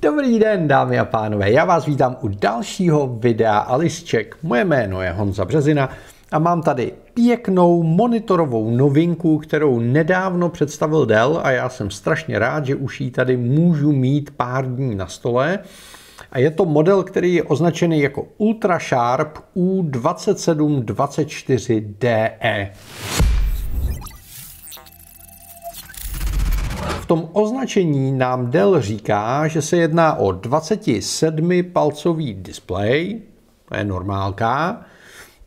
Dobrý den, dámy a pánové, já vás vítám u dalšího videa Alisček. Moje jméno je Honza Březina a mám tady pěknou monitorovou novinku, kterou nedávno představil Dell a já jsem strašně rád, že už ji tady můžu mít pár dní na stole. A je to model, který je označený jako Ultra Sharp U2724DE. tom označení nám Dell říká, že se jedná o 27-palcový displej, to je normálka,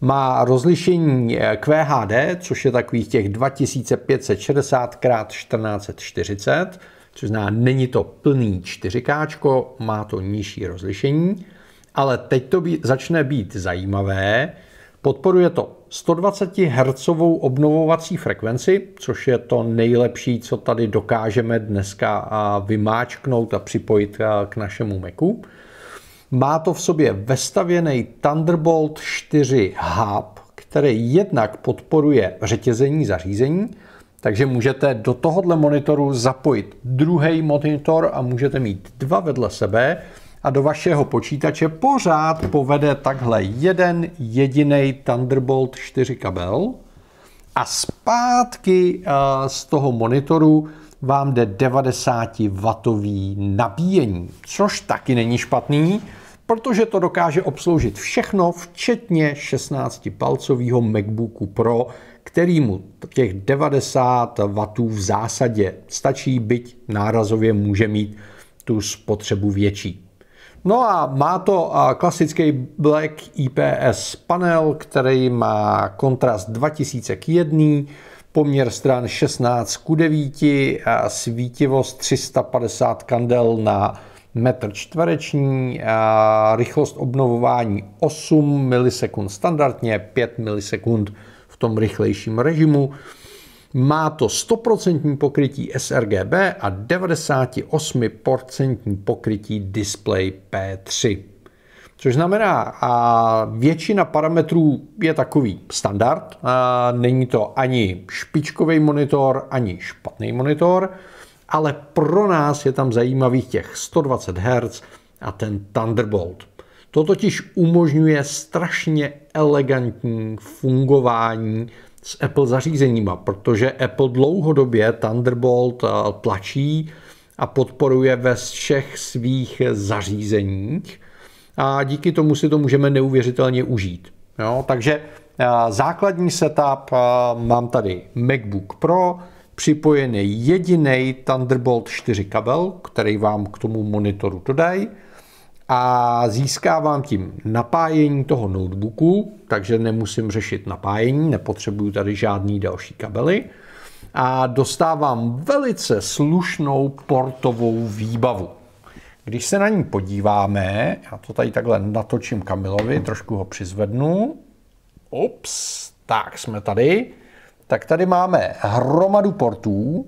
má rozlišení eh, QHD, což je takových těch 2560 x 1440, což zná, není to plný 4K, má to nižší rozlišení, ale teď to být, začne být zajímavé. Podporuje to 120 Hz obnovovací frekvenci, což je to nejlepší, co tady dokážeme dneska vymáčknout a připojit k našemu Macu. Má to v sobě vestavěný Thunderbolt 4 hub, který jednak podporuje řetězení zařízení, takže můžete do tohohle monitoru zapojit druhý monitor a můžete mít dva vedle sebe, a do vašeho počítače pořád povede takhle jeden jediný Thunderbolt 4 kabel a zpátky eh, z toho monitoru vám jde 90W nabíjení, což taky není špatný, protože to dokáže obsloužit všechno, včetně 16-palcového MacBooku Pro, kterýmu těch 90 W v zásadě stačí, byť nárazově může mít tu spotřebu větší. No a má to klasický Black IPS panel, který má kontrast 2000 k 1, poměr stran 16 k 9, svítivost 350 kandel na metr čtvereční, rychlost obnovování 8 milisekund standardně, 5 milisekund v tom rychlejším režimu. Má to 100% pokrytí sRGB a 98% pokrytí display P3. Což znamená, a většina parametrů je takový standard, a není to ani špičkový monitor, ani špatný monitor, ale pro nás je tam zajímavých těch 120 Hz a ten Thunderbolt. To totiž umožňuje strašně elegantní fungování s Apple zařízeníma, protože Apple dlouhodobě Thunderbolt eh, tlačí a podporuje ve všech svých zařízeních a díky tomu si to můžeme neuvěřitelně užít. Jo, takže eh, základní setup eh, mám tady MacBook Pro, připojený jediný Thunderbolt 4 kabel, který vám k tomu monitoru dodají a získávám tím napájení toho notebooku, takže nemusím řešit napájení, nepotřebuju tady žádný další kabely a dostávám velice slušnou portovou výbavu. Když se na ní podíváme, já to tady takhle natočím Kamilovi, trošku ho přizvednu. Ups, tak jsme tady. Tak tady máme hromadu portů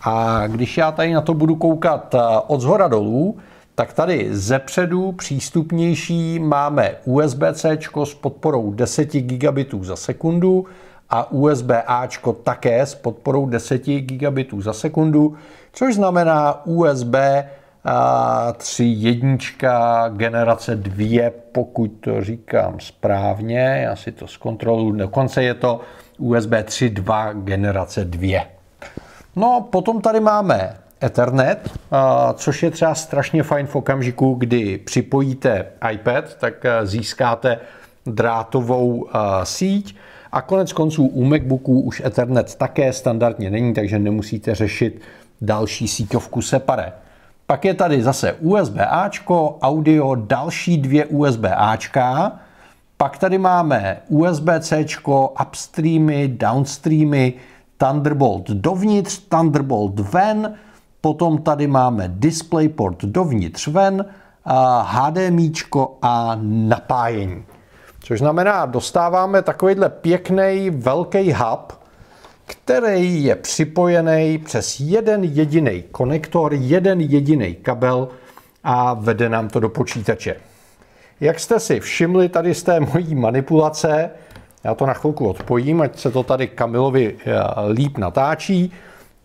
a když já tady na to budu koukat eh, od zhora dolů, tak tady ze předu přístupnější máme USB-C s podporou 10 gigabitů za sekundu a USB-A také s podporou 10 gigabitů za sekundu, což znamená USB 3.1 generace 2, pokud to říkám správně, já si to zkontroluji, dokonce je to USB 3.2 generace 2. No, potom tady máme Ethernet, což je třeba strašně fajn v okamžiku, kdy připojíte iPad, tak e, získáte drátovou e, síť. A konec konců u MacBooků už Ethernet také standardně není, takže nemusíte řešit další síťovku separé. Pak je tady zase USB-Ačko, audio, další dvě USB-Ačka. Pak tady máme USB-C, upstreamy, downstreamy, Thunderbolt dovnitř, Thunderbolt ven, Potom tady máme DisplayPort dovnitř ven, HDMI a napájení. Což znamená, dostáváme takovýhle pěkný velký hub, který je připojený přes jeden jediný konektor, jeden jediný kabel a vede nám to do počítače. Jak jste si všimli tady z té mojí manipulace, já to na chvilku odpojím, ať se to tady Kamilovi eh, líp natáčí,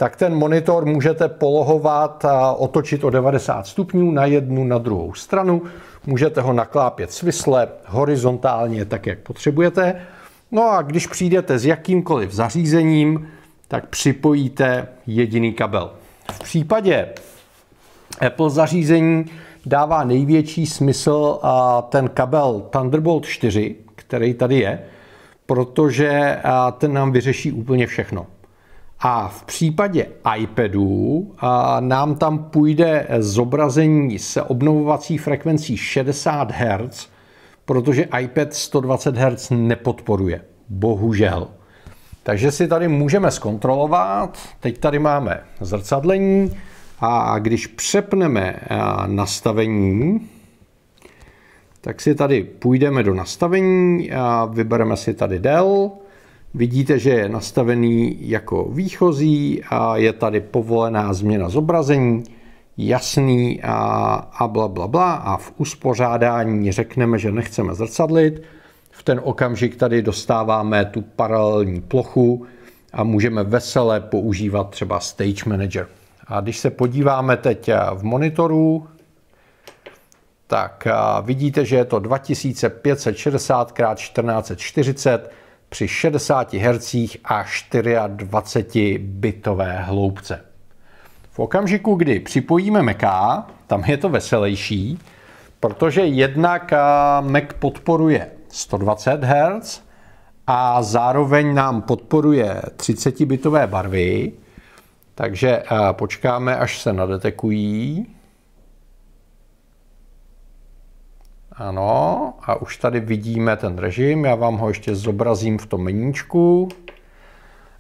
tak ten monitor můžete polohovat a otočit o 90 stupňů na jednu, na druhou stranu. Můžete ho naklápět svisle, horizontálně, tak jak potřebujete. No a když přijdete s jakýmkoliv zařízením, tak připojíte jediný kabel. V případě Apple zařízení dává největší smysl ten kabel Thunderbolt 4, který tady je, protože ten nám vyřeší úplně všechno. A v případě iPadů nám tam půjde zobrazení se obnovovací frekvencí 60 Hz, protože iPad 120 Hz nepodporuje. Bohužel. Takže si tady můžeme zkontrolovat. Teď tady máme zrcadlení a když přepneme nastavení, tak si tady půjdeme do nastavení a vybereme si tady Dell Vidíte, že je nastavený jako výchozí a je tady povolená změna zobrazení, jasný a, a bla, bla, bla. A v uspořádání řekneme, že nechceme zrcadlit. V ten okamžik tady dostáváme tu paralelní plochu a můžeme veselé používat třeba Stage Manager. A když se podíváme teď eh, v monitoru, tak eh, vidíte, že je to 2560 x 1440 při 60 Hz a 24 bitové hloubce. V okamžiku, kdy připojíme Maca, tam je to veselější, protože jednak eh, Mac podporuje 120 Hz a zároveň nám podporuje 30-bitové barvy, takže eh, počkáme, až se nadetekují. Ano, a už tady vidíme ten režim, já vám ho ještě zobrazím v tom meníčku.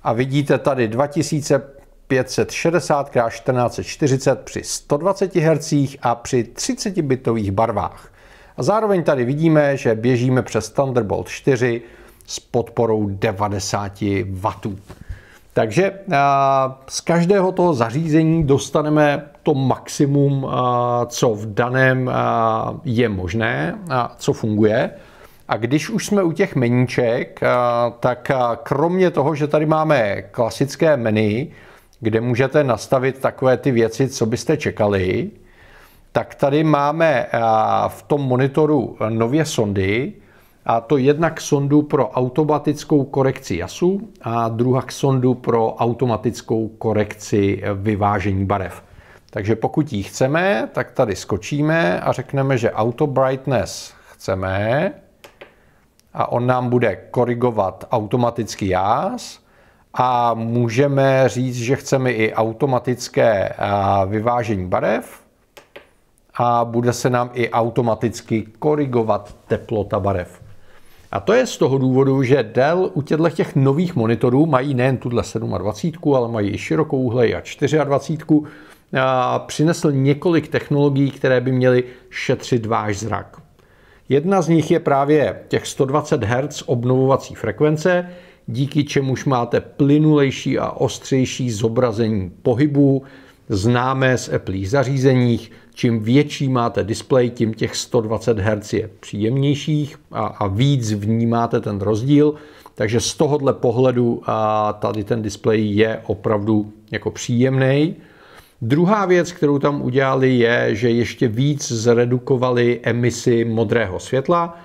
A vidíte tady 2560 x 1440 při 120 Hz a při 30-bitových barvách. A zároveň tady vidíme, že běžíme přes Thunderbolt 4 s podporou 90 W. Takže z každého toho zařízení dostaneme to maximum, co v daném je možné a co funguje. A když už jsme u těch meníček, tak kromě toho, že tady máme klasické menu, kde můžete nastavit takové ty věci, co byste čekali, tak tady máme v tom monitoru nově sondy, a to jednak sondu pro automatickou korekci jasu a druhá sondu pro automatickou korekci vyvážení barev. Takže pokud ji chceme, tak tady skočíme a řekneme, že auto brightness chceme a on nám bude korigovat automaticky jáz a můžeme říct, že chceme i automatické vyvážení barev a bude se nám i automaticky korigovat teplota barev. A to je z toho důvodu, že Dell u těchto těch nových monitorů mají nejen tuhle 27, ale mají i širokou úhlej a 24 přinesl několik technologií, které by měly šetřit váš zrak. Jedna z nich je právě těch 120 Hz obnovovací frekvence, díky čemuž máte plynulejší a ostřejší zobrazení pohybů, známé z Apple zařízeních. Čím větší máte displej, tím těch 120 Hz je příjemnějších a, a víc vnímáte ten rozdíl. Takže z tohohle pohledu a tady ten displej je opravdu jako příjemný. Druhá věc, kterou tam udělali, je, že ještě víc zredukovali emisi modrého světla.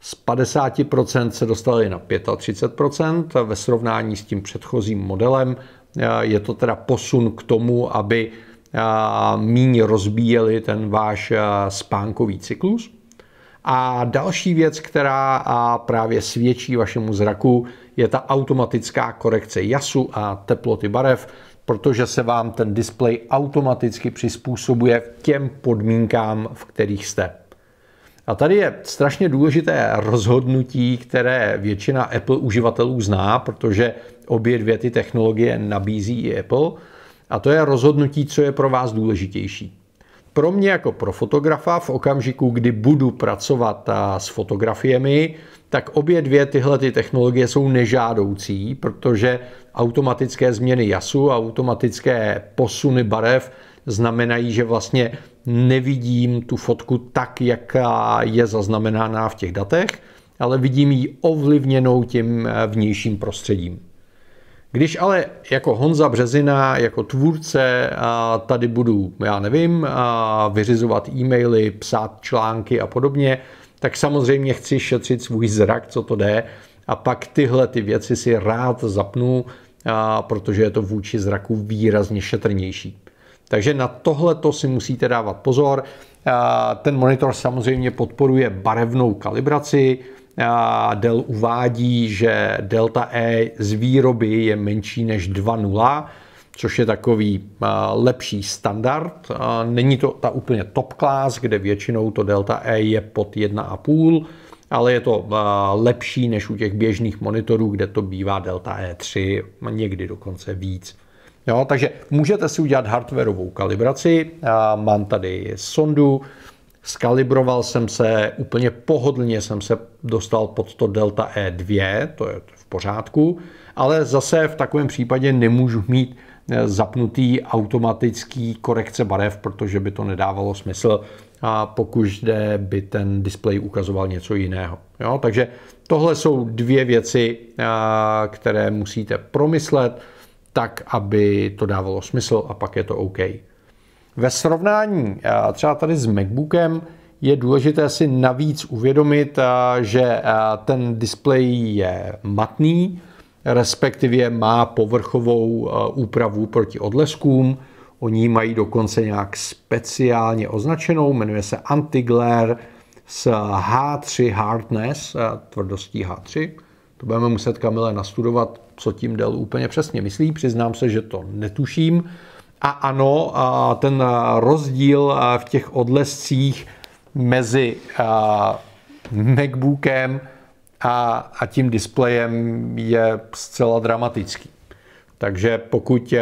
Z 50% se dostali na 35% ve srovnání s tím předchozím modelem. Eh, je to teda posun k tomu, aby eh, míň rozbíjeli ten váš eh, spánkový cyklus. A další věc, která právě svědčí vašemu zraku, je ta automatická korekce jasu a teploty barev protože se vám ten displej automaticky přizpůsobuje těm podmínkám, v kterých jste. A tady je strašně důležité rozhodnutí, které většina Apple uživatelů zná, protože obě dvě ty technologie nabízí i Apple. A to je rozhodnutí, co je pro vás důležitější pro mě jako pro fotografa v okamžiku, kdy budu pracovat s fotografiemi, tak obě dvě tyhle ty technologie jsou nežádoucí, protože automatické změny jasu a automatické posuny barev znamenají, že vlastně nevidím tu fotku tak, jaká je zaznamenána v těch datech, ale vidím ji ovlivněnou tím e, vnějším prostředím. Když ale jako Honza Březina, jako tvůrce, tady budu, já nevím, vyřizovat e-maily, psát články a podobně, tak samozřejmě chci šetřit svůj zrak, co to jde, a pak tyhle ty věci si rád zapnu, protože je to vůči zraku výrazně šetrnější. Takže na tohle to si musíte dávat pozor. ten monitor samozřejmě podporuje barevnou kalibraci, Dell uvádí, že delta E z výroby je menší než 2.0, což je takový uh, lepší standard. Uh, není to ta úplně top class, kde většinou to delta E je pod 1,5, ale je to uh, lepší než u těch běžných monitorů, kde to bývá delta E3, někdy dokonce víc. Jo, takže můžete si udělat hardwareovou kalibraci, mám tady sondu, Skalibroval jsem se úplně pohodlně, jsem se dostal pod to delta E2, to je v pořádku, ale zase v takovém případě nemůžu mít eh, zapnutý automatický korekce barev, protože by to nedávalo smysl, a pokud jde, by ten displej ukazoval něco jiného. Jo? Takže tohle jsou dvě věci, eh, které musíte promyslet, tak, aby to dávalo smysl a pak je to OK. Ve srovnání třeba tady s MacBookem je důležité si navíc uvědomit, že ten displej je matný, respektive má povrchovou úpravu proti odleskům. Oni mají dokonce nějak speciálně označenou, jmenuje se Antiglare s H3 Hardness, tvrdostí H3. To budeme muset Kamile nastudovat, co tím Dell úplně přesně myslí. Přiznám se, že to netuším. A ano, ten rozdíl v těch odlescích mezi MacBookem a, tím displejem je zcela dramatický. Takže pokud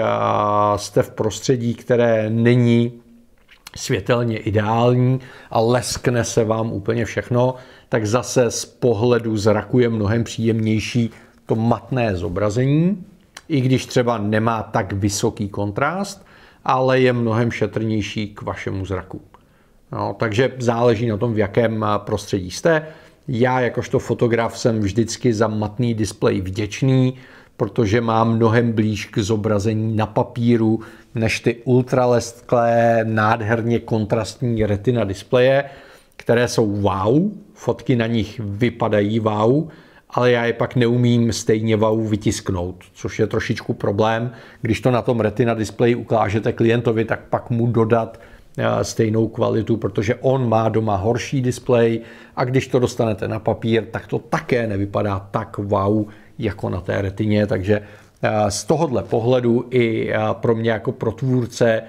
jste v prostředí, které není světelně ideální a leskne se vám úplně všechno, tak zase z pohledu zraku je mnohem příjemnější to matné zobrazení, i když třeba nemá tak vysoký kontrast, ale je mnohem šetrnější k vašemu zraku. No, takže záleží na tom, v jakém eh, prostředí jste. Já jakožto fotograf jsem vždycky za matný displej vděčný, protože mám mnohem blíž k zobrazení na papíru než ty ultralestklé, nádherně kontrastní retina displeje, které jsou wow, fotky na nich vypadají wow, ale já je pak neumím stejně VAU vytisknout, což je trošičku problém. Když to na tom retina displeji ukážete klientovi, tak pak mu dodat eh, stejnou kvalitu, protože on má doma horší displej a když to dostanete na papír, tak to také nevypadá tak wow jako na té retině, takže eh, z tohohle pohledu i eh, pro mě jako pro tvůrce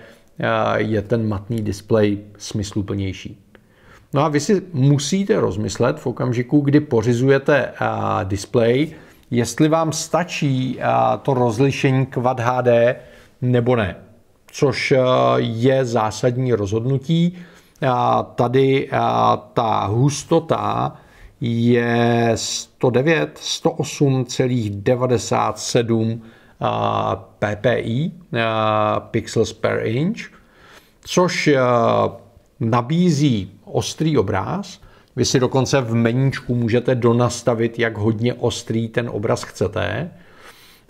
je ten matný displej smysluplnější. No a vy si musíte rozmyslet v okamžiku, kdy pořizujete display, jestli vám stačí to rozlišení Quad HD nebo ne. Což e, je zásadní rozhodnutí. tady ta hustota je 109, 108,97 ppi, pixels per inch, což e, nabízí ostrý obráz. Vy si dokonce v meníčku můžete donastavit, jak hodně ostrý ten obraz chcete,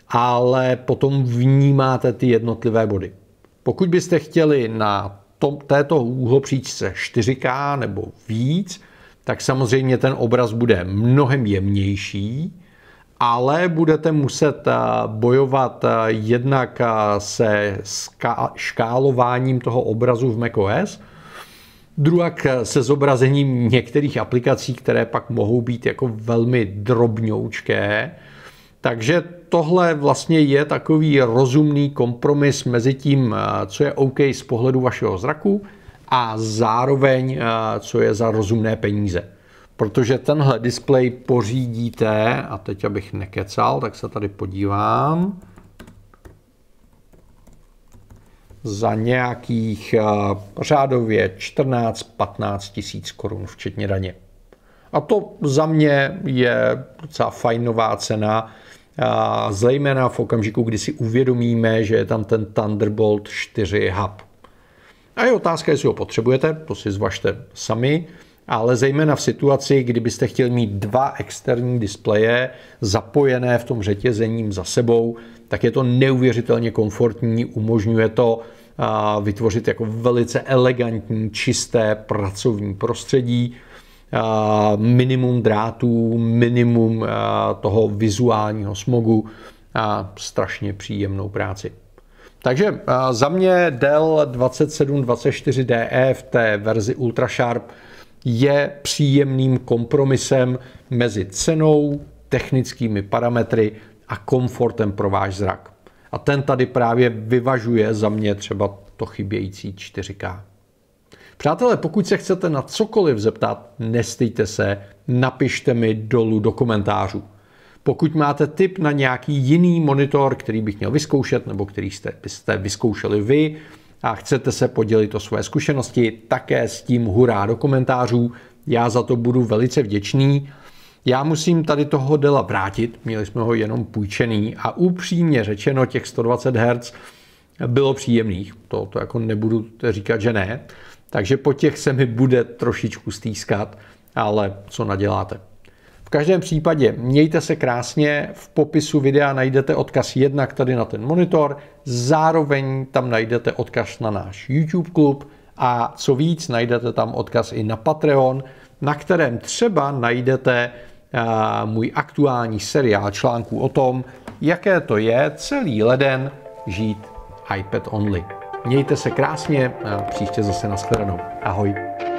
ale potom vnímáte ty jednotlivé body. Pokud byste chtěli na tom, této úhlopříčce 4K nebo víc, tak samozřejmě ten obraz bude mnohem jemnější, ale budete muset eh, bojovat eh, jednak eh, se škálováním toho obrazu v macOS, Druhak se zobrazením některých aplikací, které pak mohou být jako velmi drobňoučké. Takže tohle vlastně je takový rozumný kompromis mezi tím, eh, co je OK z pohledu vašeho zraku a zároveň, eh, co je za rozumné peníze. Protože tenhle displej pořídíte, a teď abych nekecal, tak se tady podívám, za nějakých eh, řádově 14-15 tisíc korun, včetně daně. A to za mě je docela fajnová cena, eh, zejména v okamžiku, kdy si uvědomíme, že je tam ten Thunderbolt 4 Hub. A je otázka, jestli ho potřebujete, to si zvažte sami ale zejména v situaci, kdybyste chtěli mít dva externí displeje zapojené v tom řetězením za sebou, tak je to neuvěřitelně komfortní, umožňuje to vytvořit jako velice elegantní, čisté pracovní prostředí, minimum drátů, minimum toho vizuálního smogu a strašně příjemnou práci. Takže za mě Dell 2724DE v té verzi Ultra Sharp je příjemným kompromisem mezi cenou, technickými parametry a komfortem pro váš zrak. A ten tady právě vyvažuje za mě třeba to chybějící 4K. Přátelé, pokud se chcete na cokoliv zeptat, nestejte se, napište mi dolů do komentářů. Pokud máte tip na nějaký jiný monitor, který bych měl vyzkoušet, nebo který jste, byste vyzkoušeli vy, a chcete se podělit o své zkušenosti, také s tím hurá do komentářů. Já za to budu velice vděčný. Já musím tady toho Dela vrátit, měli jsme ho jenom půjčený a upřímně řečeno těch 120 Hz bylo příjemných, to, to jako nebudu říkat, že ne, takže po těch se mi bude trošičku stýskat, ale co naděláte každém případě mějte se krásně, v popisu videa najdete odkaz jednak tady na ten monitor, zároveň tam najdete odkaz na náš YouTube klub a co víc, najdete tam odkaz i na Patreon, na kterém třeba najdete eh, můj aktuální seriál článků o tom, jaké to je celý leden žít iPad only. Mějte se krásně, a příště zase shledanou. Ahoj.